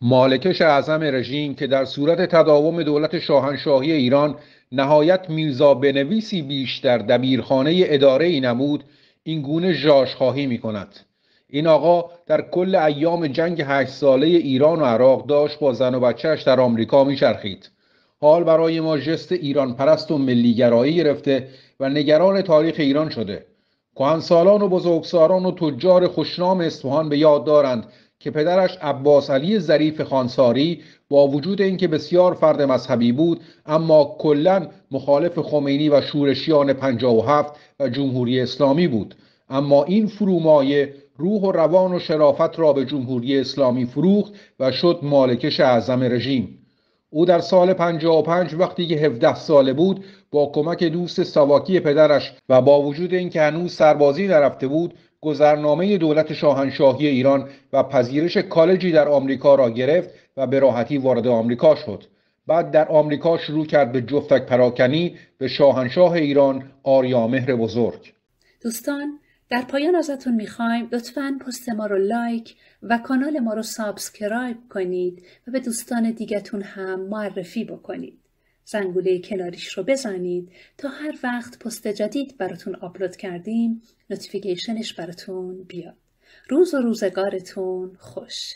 مالکش اعظم رژیم که در صورت تداوم دولت شاهنشاهی ایران نهایت میرزا بنویسی بیشتر در دبیرخانه اداره ای نمود این گونه جاش خواهی می کند. این آقا در کل ایام جنگ هشت ساله ایران و عراق داشت با زن و بچهش در آمریکا شرخید حال برای ما جست ایران پرست و ملیگرایی گرفته و نگران تاریخ ایران شده. سالان و بزرگساران و تجار خوشنام اصفهان به یاد دارند پدرش عباس علی ظریف خانساری با وجود اینکه بسیار فرد مذهبی بود اما کلا مخالف خمینی و شورشیان 57 و جمهوری اسلامی بود اما این فرومایه روح و روان و شرافت را به جمهوری اسلامی فروخت و شد مالکش اعظم رژیم او در سال 55 وقتی که 17 ساله بود با کمک دوست سواکی پدرش و با وجود اینکه هنوز سربازی نرفته بود گذرنامه دولت شاهنشاهی ایران و پذیرش کالجی در آمریکا را گرفت و به راحتی وارد آمریکا شد بعد در آمریکا شروع کرد به جفتک پراکنی به شاهنشاه ایران آریامهر بزرگ دوستان در پایان ازتون میخوایم لطفا پست ما رو لایک و کانال ما رو سابسکرایب کنید و به دوستان دیگتون هم معرفی بکنید زنگوله کناریش رو بزنید تا هر وقت پست جدید براتون آپلود کردیم نوتیفیکیشنش براتون بیاد. روز و روزگارتون خوش.